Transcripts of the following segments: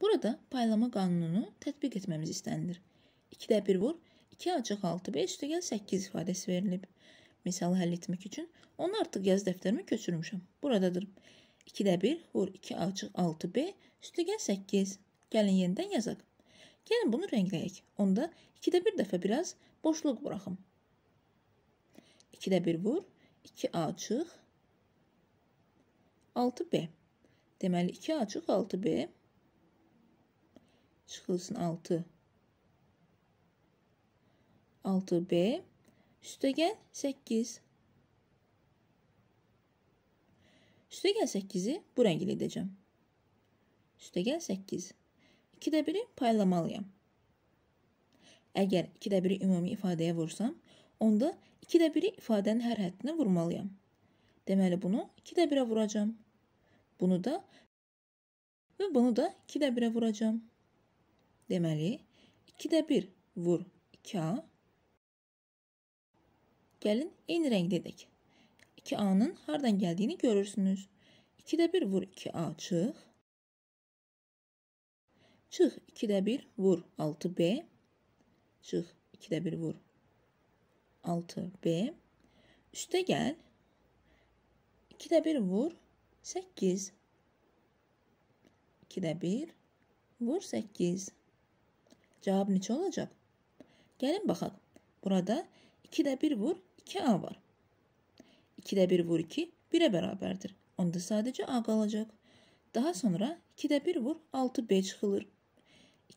Burada paylama qanununu tətbiq etməmiz istənilir. 2-də 1 vur, 2 açıq 6 5 üstəgəl 8 ifadəsi verilib. Misalı həll etmək üçün onu artıq yaz dəftərimə köçürmüşəm. Buradadır. 2-də 1 vur 2 açıq 6b üstəgəl 8. Gəlin yenidən yazaq. Gəlin bunu rəngləyək. Onda 2-də 1 dəfə biraz boşluq buraxım. 2-də 1 vur 2 açıq 6b. Deməli 2 açıq 6b çıxılsın 6. 6B üstəgəl 8. Üstəgəl 8-i bu rəng ilə edəcəm. Üstəgəl 8. 2-də 1-i paylamalıyam. Əgər 2-də 1-i ümumi ifadəyə vursam, onda 2-də 1-i ifadənin hər həddinə vurmalıyam. Deməli, bunu 2-də 1-ə vuracam. Bunu da və bunu da 2-də 1-ə vuracam. Deməli, 2-də 1 vur 2A. Gəlin eyni rəngdə edək. 2A-nın hardan gəldiyini görürsünüz. 2-də 1 vur 2A çıx. Çıx 2-də 1 vur 6B. Çıx 2-də 1 vur 6B. Üstə gəl. 2-də 1 vur 8. 2-də 1 vur 8. Cavab neçə olacaq? Gəlin baxaq. Burada 2-də 1 vur 2A var. 2-də 1 vur 2 1-ə bərabərdir. Onda sadəcə A qalacaq. Daha sonra 2-də 1 vur 6B çıxılır.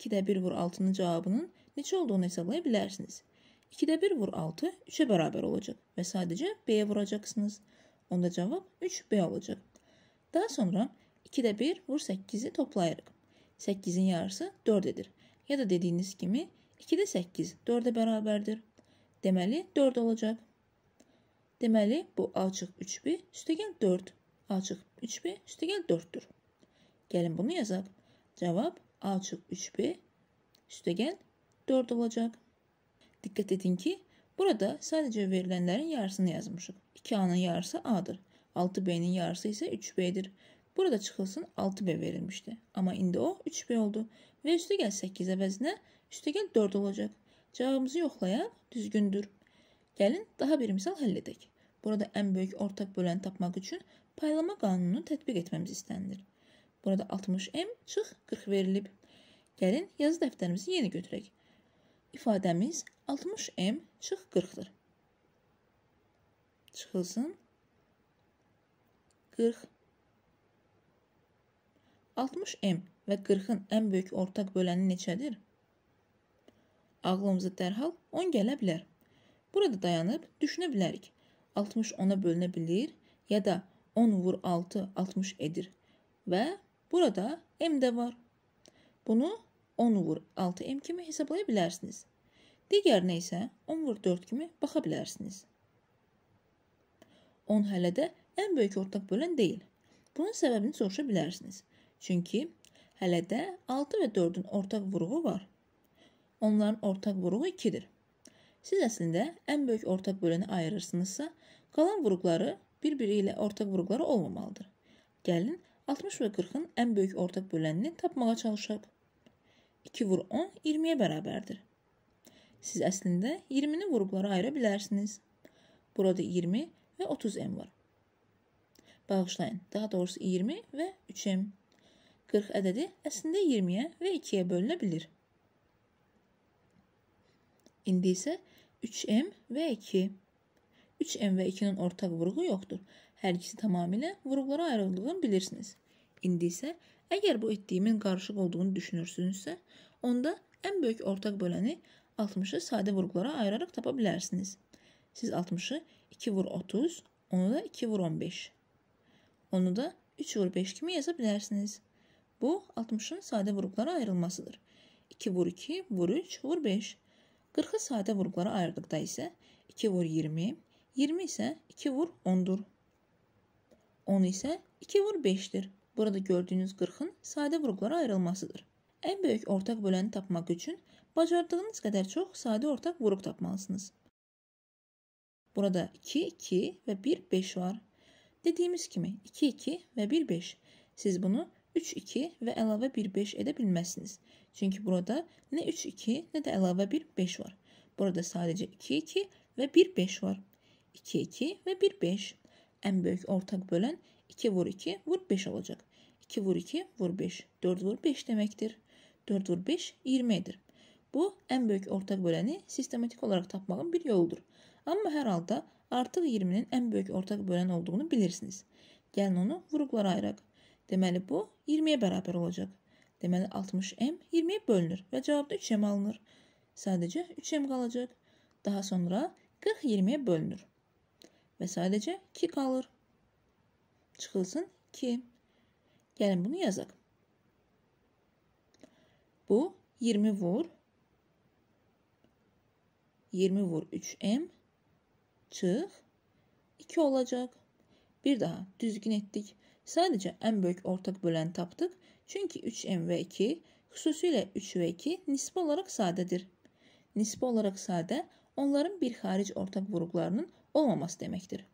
2-də 1 vur 6-nın cavabının neçə olduğunu hesablaya bilərsiniz. 2-də 1 vur 6 3-ə bərabər olacaq və sadəcə B-yə vuracaqsınız. Onda cavab 3B olacaq. Daha sonra 2-də 1 vur 8-i toplayırıq. 8-in yarısı 4 edir ya da dediyiniz kimi 2-də 8 4-ə bərabərdir. Deməli 4 olacaq. Deməli bu A çıx 3B üstəgəl 4. A çıx 3B üstəgəl 4-dür. Gəlin bunu yazaq. Cavab A çıx 3B üstəgəl 4 olacaq. Diqqət edin ki, burada sadəcə verilənlərin yarısını yazmışıq. 2A-nın yarısı A-dır. 6B-nin yarısı isə 3B-dir. Burada çıxılsın 6B verilmişdi. Amma indi o 3B oldu və üstəgəl 8 əvəzinə üstəgəl 4 olacaq. Cavabımızı yoxlayaq, düzgündür. Gəlin daha bir misal həll edək. Burada ən böyük ortaq böləni tapmaq üçün paylama qanununu tətbiq etməmiz istənilir. Burada 60m çıx 40 verilib. Gəlin yazı dəftərimizi yeni götürək. İfadəmiz 60m çıx 40-dır. Çıxılsın 40. 60m və 40-ın ən böyük ortaq böləni neçədir? Ağlımıza dərhal 10 gələ bilər. Burada dayanıb düşünə bilərik. 60 10-a bölünə bilir ya da 10 vur 6 60 edir. Və burada m də var. Bunu 10 vur 6m kimi hesablaya bilərsiniz. Digərinə isə 10 vur 4 kimi baxa bilərsiniz. 10 hələ də ən böyük ortaq bölən deyil. Bunun səbəbini soruşa bilərsiniz. Çünki 10 Hələ də 6 və 4-ün ortaq vurğu var. Onların ortaq vurğu 2-dir. Siz əslində ən böyük ortaq böləni ayırırsınızsa, qalan vurğuları bir-biri ilə ortaq vurğuları olmamalıdır. Gəlin 60 və 40-ın ən böyük ortaq bölənini tapmağa çalışaq. 2 vur 10 20-yə bərabərdir. Siz əslində 20-ni vurğulara ayıra bilərsiniz. Burada 20 və 30m var. Bağışlayın, daha doğrusu 20 və 3m. 40 ədədi əslində 20-yə və 2-yə bölünə bilir. İndi isə 3m və 2. 3m və 2-nin ortaq vurğu yoxdur. Hər ikisi tamamilə vurğulara ayrıldığını bilirsiniz. İndi isə əgər bu etdiyimin qarışıq olduğunu düşünürsünüzsə, onda ən böyük ortaq böləni 60-ı sadə vurğulara ayıraraq tapa bilərsiniz. Siz 60-ı 2 vur 30, onu da 2 vur 15, onu da 3 vur 5 kimi yaza bilərsiniz. Bu 60-ın sadə vuruqlara ayrılmasıdır. 2 vur 2, vur 3, vur 5. 40-ı sadə vuruqlara ayırdıqda isə 2 vur 20, 20 isə 2 vur 10-dur. 10 isə 2 vur 5-dir. Burada gördüyünüz 40-ın sadə vuruqlara ayrılmasıdır. Ən böyük ortaq böləni tapmaq üçün bacardığınız qədər çox sadə ortaq vuruq tapmalısınız. Burada 2, 2 və 1, 5 var. Dediyimiz kimi 2, 2 və 1, 5. Siz bunu 3, 2 və əlavə 1, 5 edə bilməzsiniz. Çünki burada nə 3, 2, nə də əlavə 1, 5 var. Burada sadəcə 2, 2 və 1, 5 var. 2, 2 və 1, 5. Ən böyük ortaq bölən 2 vur 2 vur 5 olacaq. 2 vur 2 vur 5. 4 vur 5 deməkdir. 4 vur 5 20 edir. Bu, ən böyük ortaq böləni sistematik olaraq tapmağın bir yoludur. Amma hər halda artıq 20-nin ən böyük ortaq bölən olduğunu bilirsiniz. Gəlin onu vuruqlara ayıraq. Deməli bu 20-yə bərabər olacaq. Deməli 60m 20-yə bölünür və cavabda 3m alınır. Sadəcə 3m qalacaq. Daha sonra 40 20-yə bölünür. Və sadəcə 2 qalır. Çıxılsın 2. Gəlin bunu yazaq. Bu 20 vur 20 vur 3m çıx 2 olacaq. Bir daha düzgün etdik. Sadəcə ən böyük ortaq böləni tapdıq. Çünki 3m və 2, xüsusilə 3 və 2 nisbi olaraq sadədir. Nisbi olaraq sadə onların bir xaric ortaq vuruqlarının olmaması deməkdir.